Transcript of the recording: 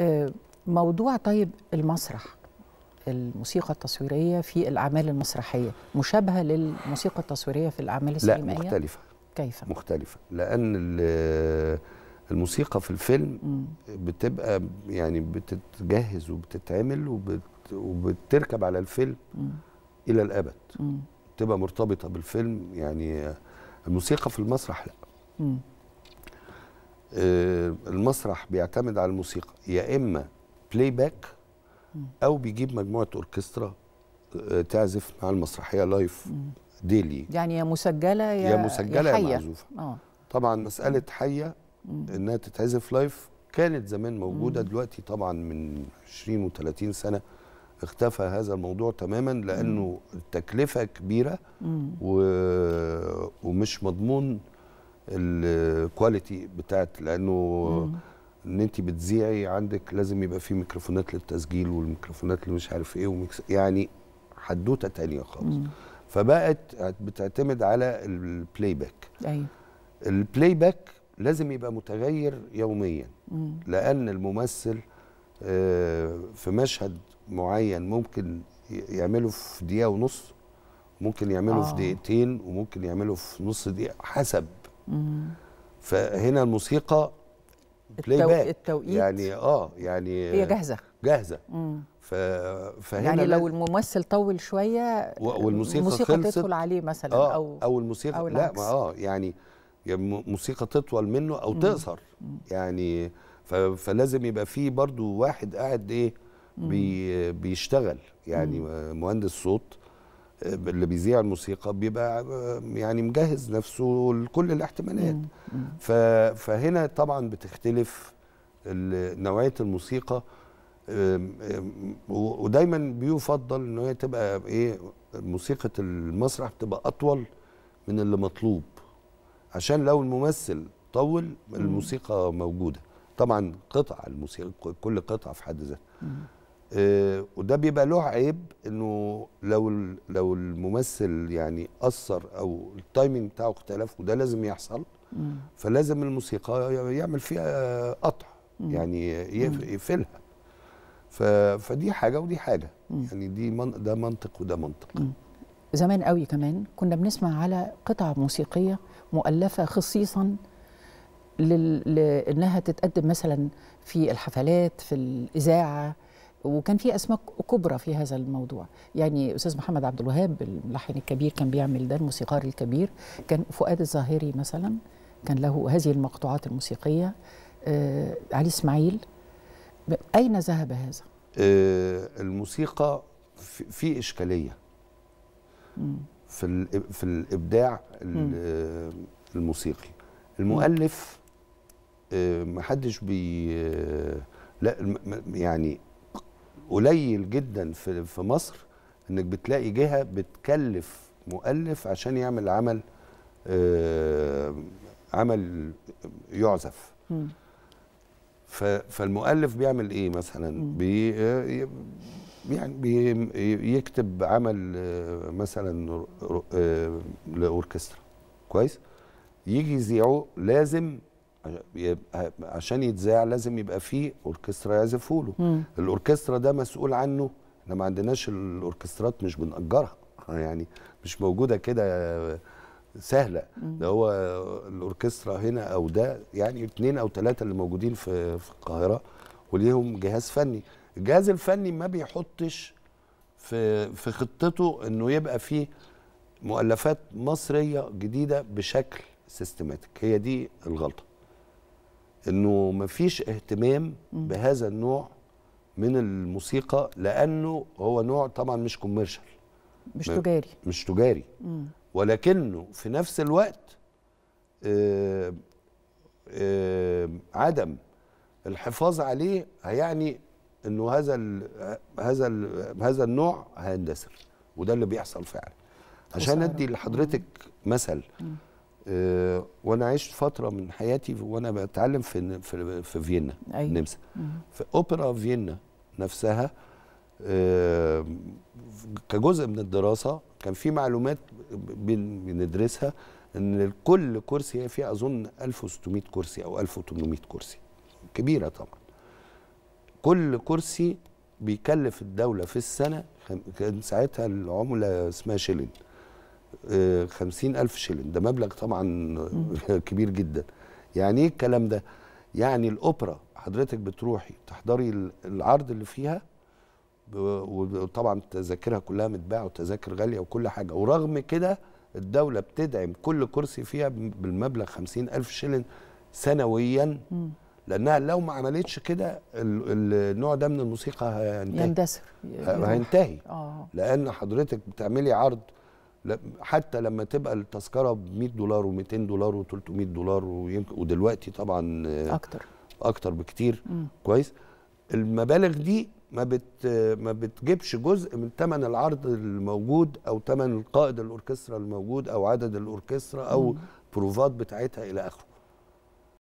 آه، موضوع طيب المسرح الموسيقى التصويريه في الاعمال المسرحيه مشابهه للموسيقى التصويريه في الاعمال السينمائيه لا مختلفه كيف مختلفه لان الموسيقى في الفيلم بتبقى يعني بتتجهز وبتتعمل وبت وبتركب على الفيلم الى الابد تبقى مرتبطه بالفيلم يعني الموسيقى في المسرح لا مم. آه، المسرح بيعتمد على الموسيقى يا اما بلاي باك او بيجيب مجموعه اوركسترا آه، تعزف مع المسرحيه لايف ديلي يعني يا مسجله يا, يا مسجله يا معزوفه آه. طبعا مساله حيه انها تتعزف لايف كانت زمان موجوده دلوقتي طبعا من 20 و30 سنه اختفى هذا الموضوع تماما لانه التكلفه كبيره و... ومش مضمون ال الكواليتي بتاعت لانه ان انت بتذيعي عندك لازم يبقى في ميكروفونات للتسجيل والميكروفونات اللي مش عارف ايه وميكس يعني حدوته تانية خالص مم. فبقت بتعتمد على البلاي باك ايوه البلاي باك لازم يبقى متغير يوميا مم. لان الممثل آه، في مشهد معين ممكن يعمله في دقيقه ونص ممكن يعمله آه. في دقيقتين وممكن يعمله في نص دقيقه حسب مم. فهنا الموسيقى بلاي التو... باك التوقيت يعني اه يعني هي جاهزه جاهزه ف... فهنا يعني لو الممثل طول شويه والموسيقى الموسيقى خلصت تدخل عليه مثلا آه او او الموسيقى أو لا ما اه يعني موسيقى تطول منه او تقصر يعني ف... فلازم يبقى في برضو واحد قاعد ايه بي... بيشتغل يعني مهندس صوت اللي بيذيع الموسيقى بيبقى يعني مجهز نفسه لكل الاحتمالات فهنا طبعا بتختلف نوعيه الموسيقى ودايما بيفضل ان هي تبقى ايه موسيقى المسرح بتبقى اطول من اللي مطلوب عشان لو الممثل طول الموسيقى موجوده طبعا قطع الموسيقى كل قطعه في حد ذاتها آه وده بيبقى له عيب انه لو لو الممثل يعني اثر او التايمنج بتاعه اختلف وده لازم يحصل فلازم الموسيقى يعمل فيها قطع يعني يقفلها فدي حاجه ودي حاجه مم. يعني دي من ده منطق وده منطق مم. زمان قوي كمان كنا بنسمع على قطع موسيقيه مؤلفه خصيصا لل... لانها تتقدم مثلا في الحفلات في الاذاعه وكان في اسماء كبرى في هذا الموضوع يعني استاذ محمد عبد الوهاب الملحن الكبير كان بيعمل ده الموسيقار الكبير كان فؤاد الظاهري مثلا كان له هذه المقطوعات الموسيقيه آه علي اسماعيل اين ذهب هذا آه الموسيقى في, في اشكاليه مم. في في الابداع آه، الموسيقي المؤلف محدش آه، ما حدش بي آه، لا يعني قليل جدا في في مصر انك بتلاقي جهه بتكلف مؤلف عشان يعمل عمل آه عمل يعزف م. فالمؤلف بيعمل ايه مثلا بي آه، يعني بيكتب عمل آه، مثلا آه، لاوركسترا كويس يجي يذيعه لازم يبقى عشان يتذاع لازم يبقى فيه اوركسترا يعزفوا له الاوركسترا ده مسؤول عنه احنا ما عندناش الاوركسترات مش بنأجرها يعني مش موجوده كده سهله ده هو الاوركسترا هنا او ده يعني اثنين او ثلاثه اللي موجودين في في القاهره وليهم جهاز فني الجهاز الفني ما بيحطش في في خطته انه يبقى فيه مؤلفات مصريه جديده بشكل سيستماتيك هي دي الغلطه انه مفيش اهتمام بهذا النوع من الموسيقى لانه هو نوع طبعا مش كوميرشال مش تجاري مش تجاري ولكنه في نفس الوقت آآ آه، آآ آه، عدم الحفاظ عليه هيعني انه هذا ال هذا ال هذا النوع هيندثر وده اللي بيحصل فعلا عشان ادي لحضرتك مثل مم. آه، وانا عشت فتره من حياتي وانا بتعلم في في, في فيينا أيوة. النمسا في اوبرا فيينا نفسها آه، كجزء من الدراسه كان في معلومات بندرسها ان كل كرسي هي فيها اظن 1600 كرسي او 1800 كرسي كبيره طبعا كل كرسي بيكلف الدوله في السنه كان ساعتها العمله اسمها شيلين خمسين ألف شلن ده مبلغ طبعا كبير جدا يعني ايه الكلام ده يعني الأوبرا حضرتك بتروحي تحضري العرض اللي فيها وطبعا تذاكرها كلها متباعه وتذاكر غالية وكل حاجة ورغم كده الدولة بتدعم كل كرسي فيها بالمبلغ خمسين ألف شلن سنويا لانها لو ما عملتش كده النوع ده من الموسيقى هينتهي يندثر هينتهي آه. لان حضرتك بتعملي عرض حتى لما تبقى التذكره ب 100 دولار و200 دولار و300 دولار ويمكن ودلوقتي طبعا اكتر اكتر بكتير م. كويس المبالغ دي ما بت ما بتجيبش جزء من ثمن العرض الموجود او ثمن القائد الاوركسترا الموجود او عدد الاوركسترا او م. بروفات بتاعتها الى اخره